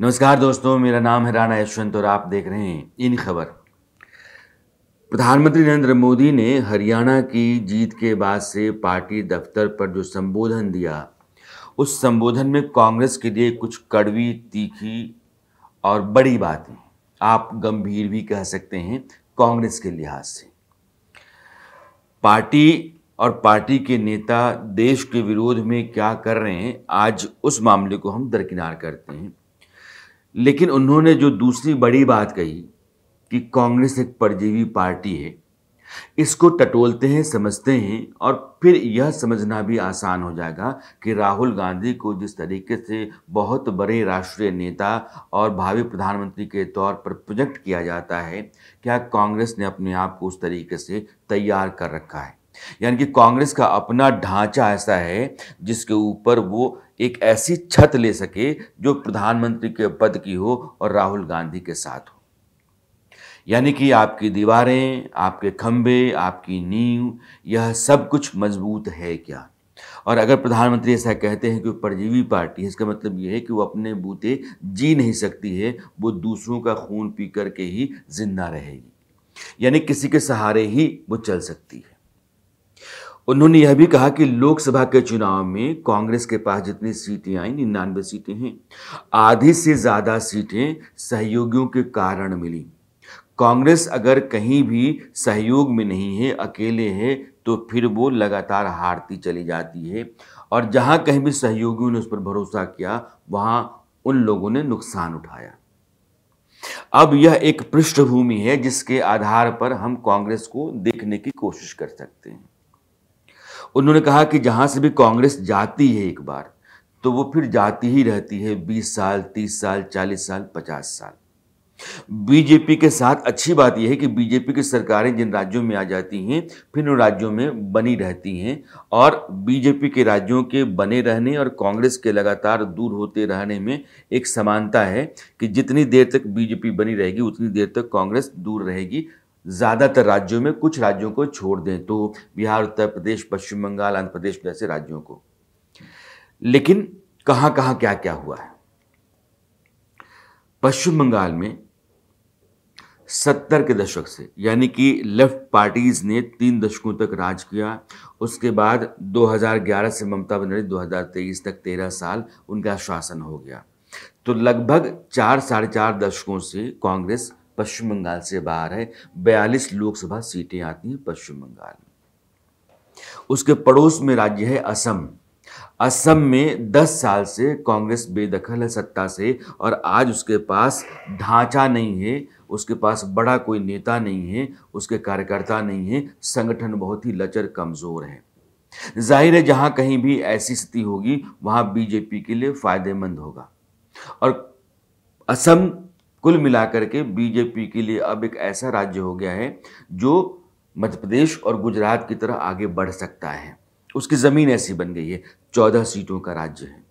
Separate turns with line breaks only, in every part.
नमस्कार दोस्तों मेरा नाम है राणा यशवंत और आप देख रहे हैं इन खबर प्रधानमंत्री नरेंद्र मोदी ने हरियाणा की जीत के बाद से पार्टी दफ्तर पर जो संबोधन दिया उस संबोधन में कांग्रेस के लिए कुछ कड़वी तीखी और बड़ी बातें आप गंभीर भी कह सकते हैं कांग्रेस के लिहाज से पार्टी और पार्टी के नेता देश के विरोध में क्या कर रहे हैं आज उस मामले को हम दरकिनार करते हैं लेकिन उन्होंने जो दूसरी बड़ी बात कही कि कांग्रेस एक परजीवी पार्टी है इसको टटोलते हैं समझते हैं और फिर यह समझना भी आसान हो जाएगा कि राहुल गांधी को जिस तरीके से बहुत बड़े राष्ट्रीय नेता और भावी प्रधानमंत्री के तौर पर प्रोजेक्ट किया जाता है क्या कांग्रेस ने अपने आप को उस तरीके से तैयार कर रखा है यानी कि कांग्रेस का अपना ढांचा ऐसा है जिसके ऊपर वो एक ऐसी छत ले सके जो प्रधानमंत्री के पद की हो और राहुल गांधी के साथ हो यानी कि आपकी दीवारें आपके खंबे आपकी नींव यह सब कुछ मजबूत है क्या और अगर प्रधानमंत्री ऐसा कहते हैं कि परजीवी पार्टी है इसका मतलब यह है कि वो अपने बूते जी नहीं सकती है वो दूसरों का खून पी करके ही जिंदा रहेगी यानी किसी के सहारे ही वो चल सकती है उन्होंने यह भी कहा कि लोकसभा के चुनाव में कांग्रेस के पास जितनी सीटें आई निन्यानवे सीटें हैं आधी से ज़्यादा सीटें सहयोगियों के कारण मिली कांग्रेस अगर कहीं भी सहयोग में नहीं है अकेले है तो फिर वो लगातार हारती चली जाती है और जहां कहीं भी सहयोगियों ने उस पर भरोसा किया वहां उन लोगों ने नुकसान उठाया अब यह एक पृष्ठभूमि है जिसके आधार पर हम कांग्रेस को देखने की कोशिश कर सकते हैं उन्होंने कहा कि जहाँ से भी कांग्रेस जाती है एक बार तो वो फिर जाती ही रहती है बीस साल तीस साल चालीस साल पचास साल बीजेपी के साथ अच्छी बात यह है कि बीजेपी की सरकारें जिन राज्यों में आ जाती हैं फिर उन राज्यों में बनी रहती हैं और बीजेपी के राज्यों के बने रहने और कांग्रेस के लगातार दूर होते रहने में एक समानता है कि जितनी देर तक बीजेपी बनी रहेगी उतनी देर तक कांग्रेस दूर रहेगी ज़्यादातर राज्यों में कुछ राज्यों को छोड़ दें तो बिहार उत्तर प्रदेश पश्चिम बंगाल आंध्र प्रदेश जैसे राज्यों को लेकिन कहाँ कहाँ क्या क्या हुआ है पश्चिम बंगाल में सत्तर के दशक से यानी कि लेफ्ट पार्टीज़ ने तीन दशकों तक राज किया उसके बाद 2011 से ममता बनर्जी 2023 तक तेरह साल उनका शासन हो गया तो लगभग चार साढ़े चार दशकों से कांग्रेस पश्चिम बंगाल से बाहर है बयालीस लोकसभा सीटें आती हैं पश्चिम बंगाल में उसके पड़ोस में राज्य है असम असम में 10 साल से कांग्रेस बेदखल है सत्ता से और आज उसके पास ढांचा नहीं है उसके पास बड़ा कोई नेता नहीं है उसके कार्यकर्ता नहीं है संगठन बहुत ही लचर कमज़ोर है जाहिर है जहां कहीं भी ऐसी स्थिति होगी वहां बीजेपी के लिए फायदेमंद होगा और असम कुल मिलाकर के बीजेपी के लिए अब एक ऐसा राज्य हो गया है जो मध्य प्रदेश और गुजरात की तरह आगे बढ़ सकता है उसकी ज़मीन ऐसी बन गई है चौदह सीटों का राज्य है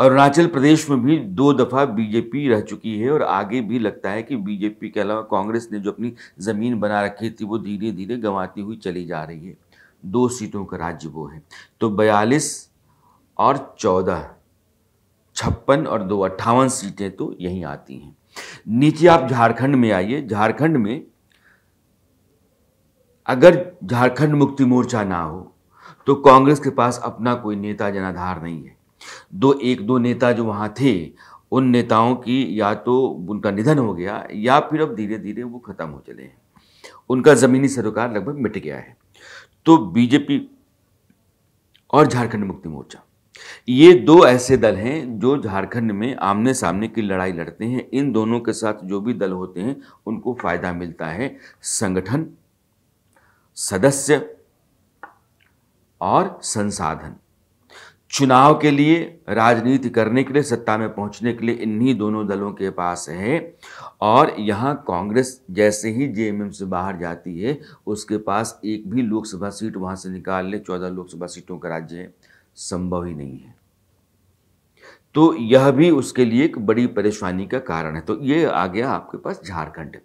अरुणाचल प्रदेश में भी दो दफ़ा बीजेपी रह चुकी है और आगे भी लगता है कि बीजेपी के अलावा कांग्रेस ने जो अपनी ज़मीन बना रखी थी वो धीरे धीरे गंवाती हुई चली जा रही है दो सीटों का राज्य वो है तो बयालीस और चौदह छप्पन और दो अट्ठावन सीटें तो यहीं आती हैं नीचे आप झारखंड में आइए झारखंड में अगर झारखंड मुक्ति मोर्चा ना हो तो कांग्रेस के पास अपना कोई नेता जनाधार नहीं है दो एक दो नेता जो वहां थे उन नेताओं की या तो उनका निधन हो गया या फिर अब धीरे धीरे वो ख़त्म हो चले हैं उनका ज़मीनी सरोकार लगभग मिट गया है तो बीजेपी और झारखंड मुक्ति मोर्चा ये दो ऐसे दल हैं जो झारखंड में आमने सामने की लड़ाई लड़ते हैं इन दोनों के साथ जो भी दल होते हैं उनको फायदा मिलता है संगठन सदस्य और संसाधन चुनाव के लिए राजनीति करने के लिए सत्ता में पहुंचने के लिए इन्हीं दोनों दलों के पास है और यहाँ कांग्रेस जैसे ही जेएमएम से बाहर जाती है उसके पास एक भी लोकसभा सीट वहाँ से निकाल ले चौदह लोकसभा सीटों का राज्य है संभव ही नहीं है तो यह भी उसके लिए एक बड़ी परेशानी का कारण है तो ये आ गया आपके पास झारखंड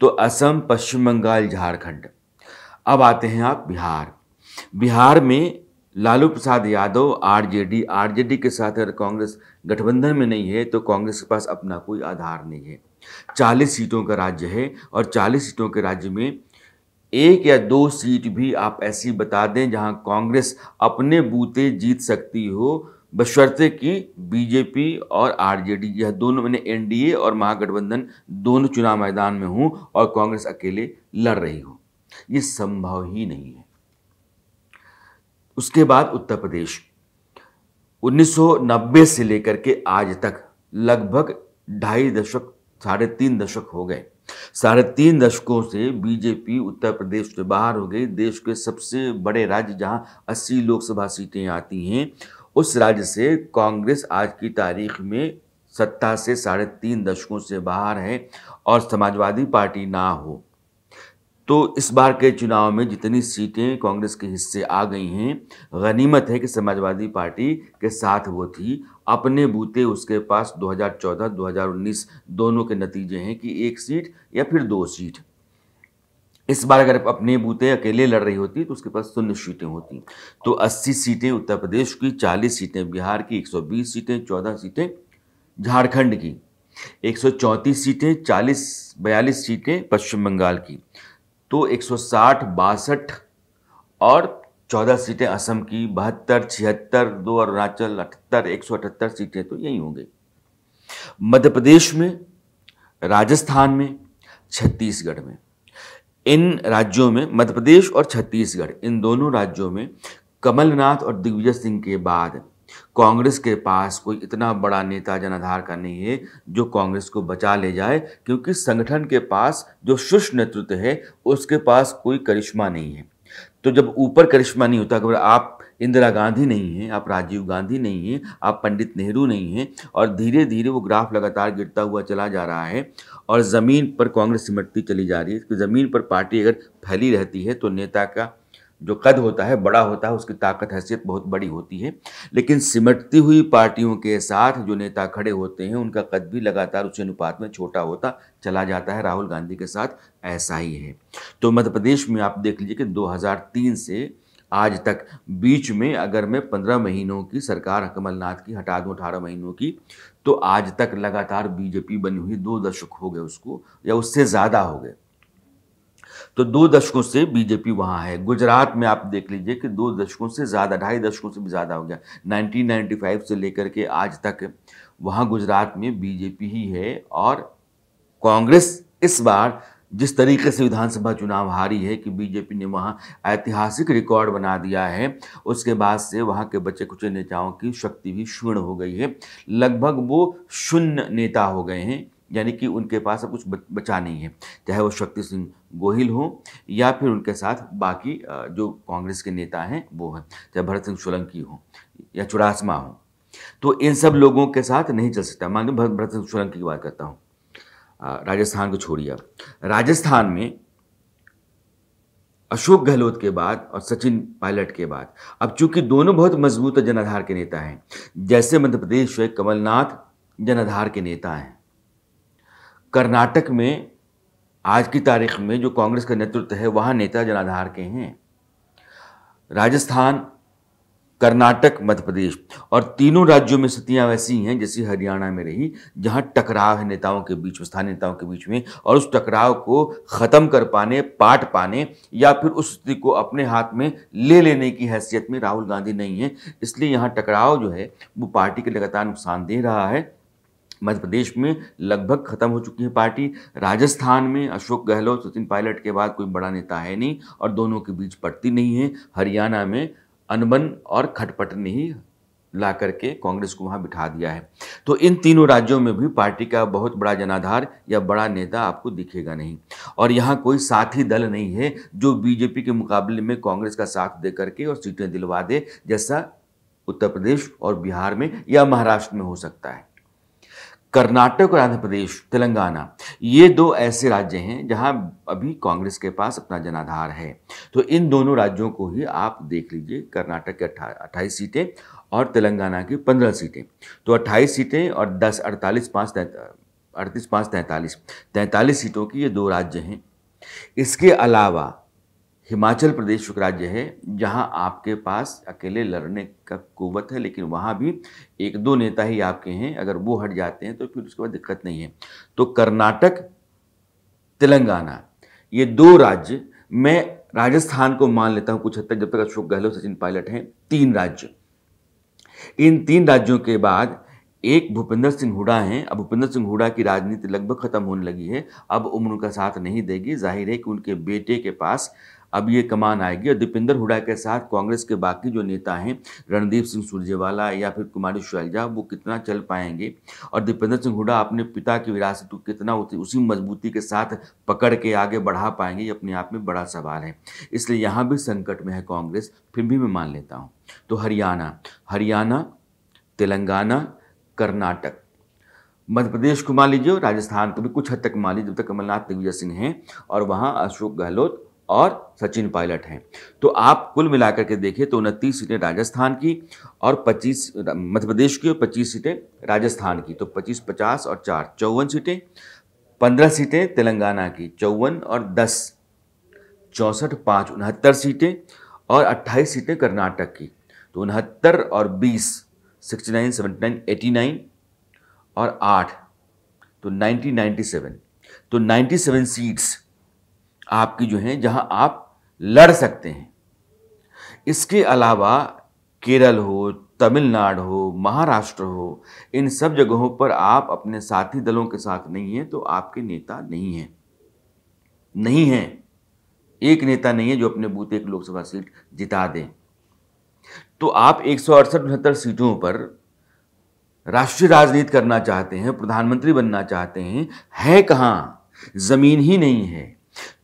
तो असम पश्चिम बंगाल झारखंड अब आते हैं आप बिहार बिहार में लालू प्रसाद यादव आरजेडी आरजेडी के साथ अगर कांग्रेस गठबंधन में नहीं है तो कांग्रेस के पास अपना कोई आधार नहीं है चालीस सीटों का राज्य है और चालीस सीटों के राज्य में एक या दो सीट भी आप ऐसी बता दें जहां कांग्रेस अपने बूते जीत सकती हो बशर्ते कि बीजेपी और आरजेडी यह दोनों मैंने एनडीए और महागठबंधन दोनों चुनाव मैदान में हूं और कांग्रेस अकेले लड़ रही हो यह संभव ही नहीं है उसके बाद उत्तर प्रदेश 1990 से लेकर के आज तक लगभग ढाई दशक साढ़े तीन दशक हो गए साढ़े तीन दशकों से बीजेपी उत्तर प्रदेश से बाहर हो गई देश के सबसे बड़े राज्य जहां 80 लोकसभा सीटें आती हैं उस राज्य से कांग्रेस आज की तारीख में सत्ता से साढ़े तीन दशकों से बाहर है और समाजवादी पार्टी ना हो तो इस बार के चुनाव में जितनी सीटें कांग्रेस के हिस्से आ गई हैं गनीमत है कि समाजवादी पार्टी के साथ वो थी अपने बूते उसके पास 2014-2019 दोनों के नतीजे हैं कि एक सीट या फिर दो सीट इस बार अगर अपने बूते अकेले लड़ रही होती तो उसके पास शून्य सीटें होती तो 80 सीटें उत्तर प्रदेश की 40 सीटें बिहार की 120 सीटें 14 सीटें झारखंड की 134 सीटें 40 बयालीस सीटें पश्चिम बंगाल की तो एक सौ और चौदह सीटें असम की बहत्तर छिहत्तर दो अरुणाचल अठहत्तर एक सौ अठहत्तर सीटें तो यही गई मध्य प्रदेश में राजस्थान में छत्तीसगढ़ में इन राज्यों में मध्य प्रदेश और छत्तीसगढ़ इन दोनों राज्यों में कमलनाथ और दिग्विजय सिंह के बाद कांग्रेस के पास कोई इतना बड़ा नेता जनाधार का नहीं है जो कांग्रेस को बचा ले जाए क्योंकि संगठन के पास जो शीर्ष नेतृत्व है उसके पास कोई करिश्मा नहीं है तो जब ऊपर करिश्मा नहीं होता खबर आप इंदिरा गांधी नहीं हैं आप राजीव गांधी नहीं हैं आप पंडित नेहरू नहीं हैं और धीरे धीरे वो ग्राफ लगातार गिरता हुआ चला जा रहा है और ज़मीन पर कांग्रेस सिमटती चली जा रही है ज़मीन पर पार्टी अगर फैली रहती है तो नेता का जो कद होता है बड़ा होता है उसकी ताकत हैसियत बहुत बड़ी होती है लेकिन सिमटती हुई पार्टियों के साथ जो नेता खड़े होते हैं उनका कद भी लगातार उसी अनुपात में छोटा होता चला जाता है राहुल गांधी के साथ ऐसा ही है तो मध्य प्रदेश में आप देख लीजिए कि 2003 से आज तक बीच में अगर मैं पंद्रह महीनों की सरकार कमलनाथ की हटा दूँ अठारह महीनों की तो आज तक लगातार बीजेपी बनी हुई दो दशक हो गए उसको या उससे ज़्यादा हो गए तो दो दशकों से बीजेपी वहाँ है गुजरात में आप देख लीजिए कि दो दशकों से ज़्यादा ढाई दशकों से भी ज़्यादा हो गया 1995 से लेकर के आज तक वहाँ गुजरात में बीजेपी ही है और कांग्रेस इस बार जिस तरीके से विधानसभा चुनाव हारी है कि बीजेपी ने वहाँ ऐतिहासिक रिकॉर्ड बना दिया है उसके बाद से वहाँ के बचे कुचे नेताओं की शक्ति भी क्षीण हो गई है लगभग वो शून्य नेता हो गए हैं यानी कि उनके पास अब कुछ बचा नहीं है चाहे वो शक्ति सिंह गोहिल हों या फिर उनके साथ बाकी जो कांग्रेस के नेता हैं वो हैं चाहे भरत सिंह सोलंकी हों या चुड़ासमा हों तो इन सब लोगों के साथ नहीं चल सकता मान लो भरत सिंह सोलंकी की बात करता हूँ राजस्थान को छोड़िए अब राजस्थान में अशोक गहलोत के बाद और सचिन पायलट के बाद अब चूंकि दोनों बहुत मजबूत जनाधार के नेता हैं जैसे मध्य प्रदेश में कमलनाथ जनाधार के नेता हैं कर्नाटक में आज की तारीख में जो कांग्रेस का नेतृत्व है वहाँ नेता जनाधार के हैं राजस्थान कर्नाटक मध्य प्रदेश और तीनों राज्यों में स्थितियाँ वैसी हैं जैसी हरियाणा में रही जहाँ टकराव है नेताओं के बीच स्थानीय नेताओं के बीच में और उस टकराव को ख़त्म कर पाने पाट पाने या फिर उस स्थिति को अपने हाथ में ले लेने की हैसियत में राहुल गांधी नहीं है इसलिए यहाँ टकराव जो है वो पार्टी के लगातार नुकसान दे रहा है मध्य प्रदेश में लगभग खत्म हो चुकी है पार्टी राजस्थान में अशोक गहलोत सचिन पायलट के बाद कोई बड़ा नेता है नहीं और दोनों के बीच पड़ती नहीं है हरियाणा में अनबन और खटपट नहीं ला करके कांग्रेस को वहाँ बिठा दिया है तो इन तीनों राज्यों में भी पार्टी का बहुत बड़ा जनाधार या बड़ा नेता आपको दिखेगा नहीं और यहाँ कोई साथी दल नहीं है जो बीजेपी के मुकाबले में कांग्रेस का साथ दे करके और सीटें दिलवा दे जैसा उत्तर प्रदेश और बिहार में या महाराष्ट्र में हो सकता है कर्नाटक और आंध्र प्रदेश तेलंगाना ये दो ऐसे राज्य हैं जहां अभी कांग्रेस के पास अपना जनाधार है तो इन दोनों राज्यों को ही आप देख लीजिए कर्नाटक की अट्ठाईस सीटें और तेलंगाना की पंद्रह सीटें तो अट्ठाईस सीटें और दस अड़तालीस पाँच अड़तीस पाँच तैंतालीस तैंतालीस सीटों की ये दो राज्य हैं इसके अलावा हिमाचल प्रदेश एक राज्य है जहां आपके पास अकेले लड़ने का कुवत है लेकिन वहां भी एक दो नेता ही आपके हैं अगर वो हट जाते हैं तो फिर उसके बाद दिक्कत नहीं है तो कर्नाटक तेलंगाना ये दो राज्य मैं राजस्थान को मान लेता हूँ कुछ हद तक जब तक अशोक गहलोत सचिन पायलट हैं तीन राज्य इन तीन राज्यों के बाद एक भूपेंद्र सिंह हुडा हैं अब भूपेंद्र सिंह हुडा की राजनीति लगभग खत्म होने लगी है अब उम्र उनका साथ नहीं देगी जाहिर है कि उनके बेटे के पास अब ये कमान आएगी और दीपेंद्र हुडा के साथ कांग्रेस के बाकी जो नेता हैं रणदीप सिंह सुरजेवाला या फिर कुमारी शैलजा वो कितना चल पाएंगे और दीपेंद्र सिंह हुडा अपने पिता की विरासत को कितना उसी मजबूती के साथ पकड़ के आगे बढ़ा पाएंगे ये अपने आप में बड़ा सवाल है इसलिए यहाँ भी संकट में है कांग्रेस फिर भी मैं मान लेता हूँ तो हरियाणा हरियाणा तेलंगाना कर्नाटक मध्य प्रदेश को मान लीजिए राजस्थान को भी कुछ हद तक मान लीजिए जब तक कमलनाथ दिग्विजय सिंह हैं और वहाँ अशोक गहलोत और सचिन पायलट हैं तो आप कुल मिलाकर के देखें तो उनतीस सीटें राजस्थान की और 25 मध्य प्रदेश की और 25 सीटें राजस्थान की तो 25 50 और चार चौवन सीटें 15 सीटें तेलंगाना की चौवन और 10 चौंसठ पाँच उनहत्तर सीटें और 28 सीटें कर्नाटक की तो उनहत्तर और 20 sixty nine seventy nine eighty nine और आठ तो नाइनटीन नाइन्टी सेवन तो नाइन्टी सेवन सीट्स आपकी जो हैं जहां आप लड़ सकते हैं इसके अलावा केरल हो तमिलनाडु हो महाराष्ट्र हो इन सब जगहों पर आप अपने साथी दलों के साथ नहीं हैं तो आपके नेता नहीं हैं नहीं हैं एक नेता नहीं है जो अपने बूथ एक लोकसभा सीट जिता दें तो आप एक सौ अड़सठ उनहत्तर सीटों पर राष्ट्रीय राजनीति करना चाहते हैं प्रधानमंत्री बनना चाहते हैं है कहाँ ज़मीन ही नहीं है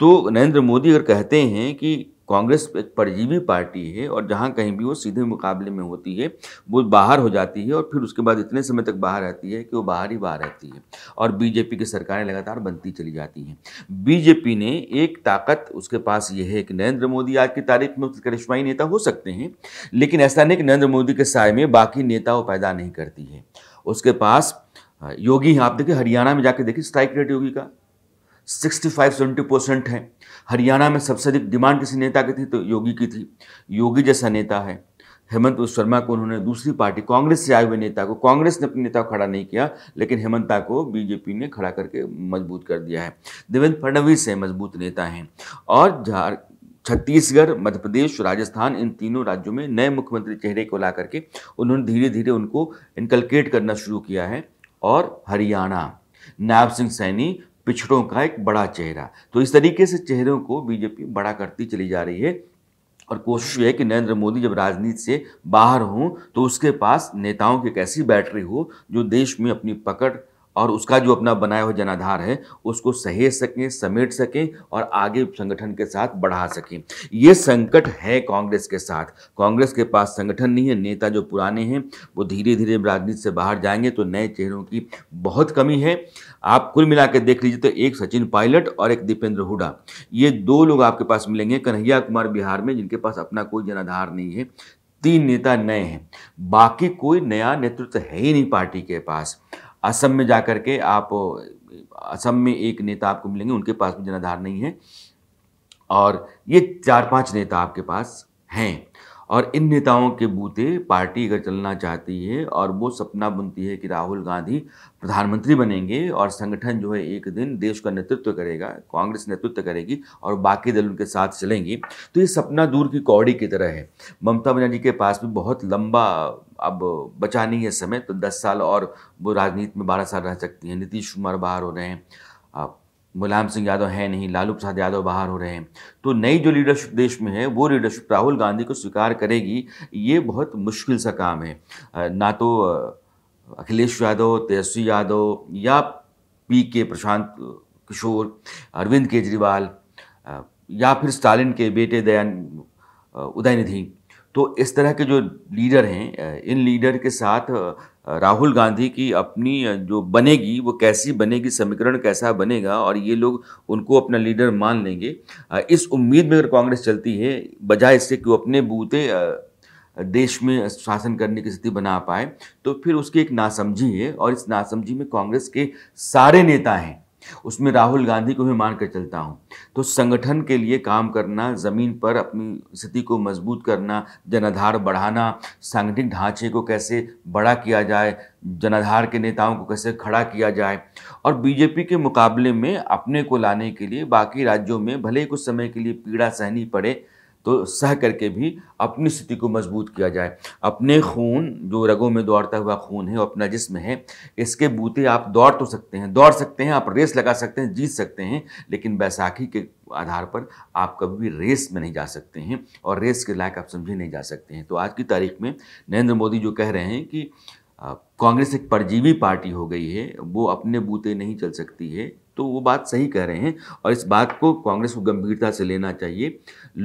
तो नरेंद्र मोदी अगर कहते हैं कि कांग्रेस एक परजीवी पार्टी है और जहाँ कहीं भी वो सीधे मुकाबले में होती है वो बाहर हो जाती है और फिर उसके बाद इतने समय तक बाहर रहती है कि वो बाहर ही बाहर रहती है और बीजेपी की सरकारें लगातार बनती चली जाती हैं बीजेपी ने एक ताकत उसके पास ये है कि नरेंद्र मोदी आज की तारीख में करिश्माई नेता हो सकते हैं लेकिन ऐसा नहीं कि नरेंद्र मोदी के साय में बाकी नेता वो पैदा नहीं करती है उसके पास योगी आप देखिए हरियाणा में जाके देखिए स्ट्राइक रेट योगी का 65 सेवेंटी परसेंट है हरियाणा में सबसे अधिक डिमांड किसी नेता की थी तो योगी की थी योगी जैसा नेता है हेमंत शर्मा को उन्होंने दूसरी पार्टी कांग्रेस से आए हुए नेता को कांग्रेस ने अपने नेता को खड़ा नहीं किया लेकिन हेमंता को बीजेपी ने खड़ा करके मजबूत कर दिया है देवेंद्र फडणवीस से मजबूत नेता हैं और झार छत्तीसगढ़ मध्य प्रदेश राजस्थान इन तीनों राज्यों में नए मुख्यमंत्री चेहरे को ला करके उन्होंने धीरे धीरे उनको इनकलकेट करना शुरू किया है और हरियाणा नायब सिंह सैनी पिछड़ों का एक बड़ा चेहरा तो इस तरीके से चेहरों को बीजेपी बड़ा करती चली जा रही है और कोशिश है कि नरेंद्र मोदी जब राजनीति से बाहर हों तो उसके पास नेताओं की एक ऐसी बैटरी हो जो देश में अपनी पकड़ और उसका जो अपना बनाया हुआ जनाधार है उसको सहेज सकें समेट सकें और आगे संगठन के साथ बढ़ा सकें ये संकट है कांग्रेस के साथ कांग्रेस के पास संगठन नहीं है नेता जो पुराने हैं वो धीरे धीरे राजनीति से बाहर जाएंगे तो नए चेहरों की बहुत कमी है आप कुल मिला के देख लीजिए तो एक सचिन पायलट और एक दीपेंद्र हुडा ये दो लोग आपके पास मिलेंगे कन्हैया कुमार बिहार में जिनके पास अपना कोई जनाधार नहीं है तीन नेता नए हैं बाकी कोई नया नेतृत्व है ही नहीं पार्टी के पास असम में जा कर के आप असम में एक नेता आपको मिलेंगे उनके पास भी जनाधार नहीं है और ये चार पांच नेता आपके पास हैं और इन नेताओं के बूते पार्टी अगर चलना चाहती है और वो सपना बुनती है कि राहुल गांधी प्रधानमंत्री बनेंगे और संगठन जो है एक दिन देश का नेतृत्व करेगा कांग्रेस नेतृत्व करेगी और बाकी दल उनके साथ चलेंगी तो ये सपना दूर की कौड़ी की तरह है ममता बनर्जी के पास भी बहुत लंबा अब बचा नहीं है समय तो दस साल और वो राजनीति में बारह साल रह सकती हैं नीतीश कुमार बाहर हो रहे हैं मुलायम सिंह यादव हैं नहीं लालू प्रसाद यादव बाहर हो रहे हैं तो नई जो लीडरशिप देश में है वो लीडरशिप राहुल गांधी को स्वीकार करेगी ये बहुत मुश्किल सा काम है ना तो अखिलेश यादव तेजस्वी यादव या पी के प्रशांत किशोर अरविंद केजरीवाल या फिर स्टालिन के बेटे दयान उदयनिधि तो इस तरह के जो लीडर हैं इन लीडर के साथ राहुल गांधी की अपनी जो बनेगी वो कैसी बनेगी समीकरण कैसा बनेगा और ये लोग उनको अपना लीडर मान लेंगे इस उम्मीद में अगर कांग्रेस चलती है बजाय इससे कि वो अपने बूते देश में शासन करने की स्थिति बना पाए तो फिर उसकी एक नासमझी है और इस नासमझी में कांग्रेस के सारे नेता हैं उसमें राहुल गांधी को भी मान कर चलता हूँ तो संगठन के लिए काम करना ज़मीन पर अपनी स्थिति को मजबूत करना जनाधार बढ़ाना सांगठनिक ढांचे को कैसे बड़ा किया जाए जनाधार के नेताओं को कैसे खड़ा किया जाए और बीजेपी के मुकाबले में अपने को लाने के लिए बाकी राज्यों में भले ही कुछ समय के लिए पीड़ा सहनी पड़े तो सह करके भी अपनी स्थिति को मजबूत किया जाए अपने खून जो रगों में दौड़ता हुआ खून है अपना जिस्म है इसके बूते आप दौड़ तो सकते हैं दौड़ सकते हैं आप रेस लगा सकते हैं जीत सकते हैं लेकिन बैसाखी के आधार पर आप कभी भी रेस में नहीं जा सकते हैं और रेस के लायक आप समझे नहीं जा सकते हैं तो आज की तारीख में नरेंद्र मोदी जो कह रहे हैं कि कांग्रेस एक परजीवी पार्टी हो गई है वो अपने बूते नहीं चल सकती है तो वो बात सही कह रहे हैं और इस बात को कांग्रेस को गंभीरता से लेना चाहिए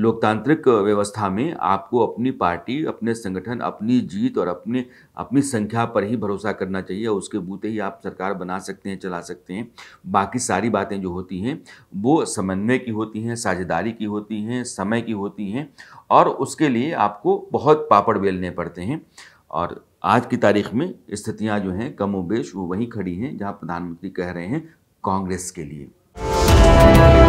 लोकतांत्रिक व्यवस्था में आपको अपनी पार्टी अपने संगठन अपनी जीत और अपने अपनी संख्या पर ही भरोसा करना चाहिए और उसके बूते ही आप सरकार बना सकते हैं चला सकते हैं बाकी सारी बातें जो होती हैं वो समन्वय की होती हैं साझेदारी की होती हैं समय की होती हैं और उसके लिए आपको बहुत पापड़ बेलने पड़ते हैं और आज की तारीख में स्थितियां जो हैं कमोबेश वो वहीं खड़ी हैं जहां प्रधानमंत्री कह रहे हैं कांग्रेस के लिए